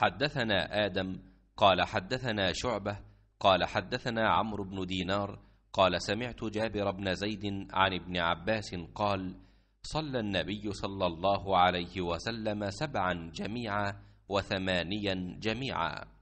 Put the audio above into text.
حدثنا آدم قال حدثنا شعبة قال حدثنا عمرو بن دينار قال سمعت جابر بن زيد عن ابن عباس قال صلى النبي صلى الله عليه وسلم سبعا جميعا وثمانيا جميعا